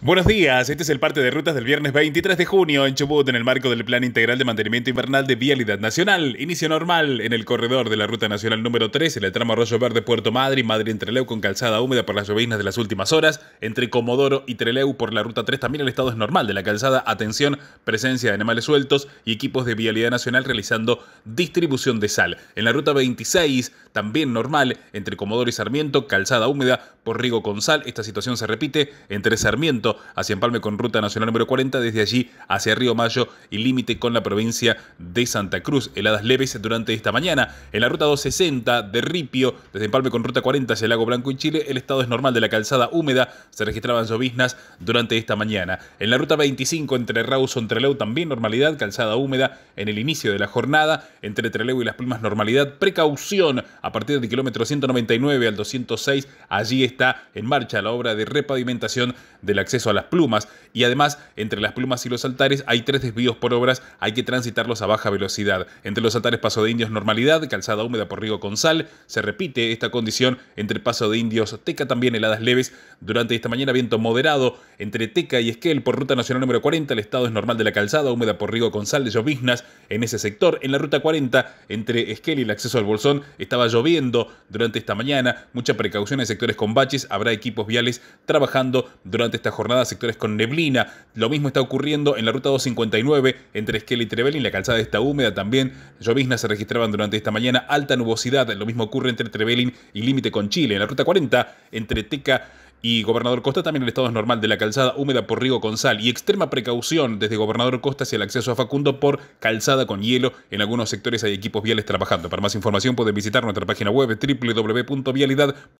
Buenos días, este es el parte de rutas del viernes 23 de junio en Chubut en el marco del Plan Integral de Mantenimiento Invernal de Vialidad Nacional. Inicio normal en el corredor de la Ruta Nacional número 3, en el tramo Arroyo Verde Puerto Madre y Madre Entreleu con calzada húmeda por las lloviznas de las últimas horas. Entre Comodoro y Treleu por la Ruta 3 también el estado es normal de la calzada. Atención, presencia de animales sueltos y equipos de Vialidad Nacional realizando distribución de sal. En la Ruta 26 también normal entre Comodoro y Sarmiento, calzada húmeda por Rigo con sal. Esta situación se repite entre Sarmiento hacia Empalme con ruta nacional número 40, desde allí hacia Río Mayo y límite con la provincia de Santa Cruz. Heladas leves durante esta mañana. En la ruta 260 de Ripio, desde Empalme con ruta 40 hacia el Lago Blanco y Chile, el estado es normal de la calzada húmeda. Se registraban lloviznas durante esta mañana. En la ruta 25 entre Rawson Treleu, también normalidad, calzada húmeda en el inicio de la jornada. Entre Treleu y Las Plumas normalidad, precaución a partir del kilómetro 199 al 206. Allí está en marcha la obra de repavimentación del acceso a las plumas y además entre las plumas y los altares hay tres desvíos por obras, hay que transitarlos a baja velocidad. Entre los altares paso de indios normalidad, calzada húmeda por riego con sal, se repite esta condición entre paso de indios Teca también heladas leves, durante esta mañana viento moderado, entre Teca y Esquel por ruta nacional número 40, el estado es normal de la calzada húmeda por riego con sal de lloviznas en ese sector, en la ruta 40 entre Esquel y el acceso al Bolsón estaba lloviendo durante esta mañana, mucha precaución en sectores con baches, habrá equipos viales trabajando durante esta jornada sectores con neblina. Lo mismo está ocurriendo en la ruta 259 entre Esquel y Trevelin. La calzada está húmeda también. Lloviznas se registraban durante esta mañana. Alta nubosidad. Lo mismo ocurre entre Trevelin y límite con Chile. En la ruta 40 entre Teca y Gobernador Costa también el estado es normal de la calzada húmeda por Rigo sal y extrema precaución desde Gobernador Costa hacia el acceso a Facundo por calzada con hielo. En algunos sectores hay equipos viales trabajando. Para más información pueden visitar nuestra página web www.vialidad.com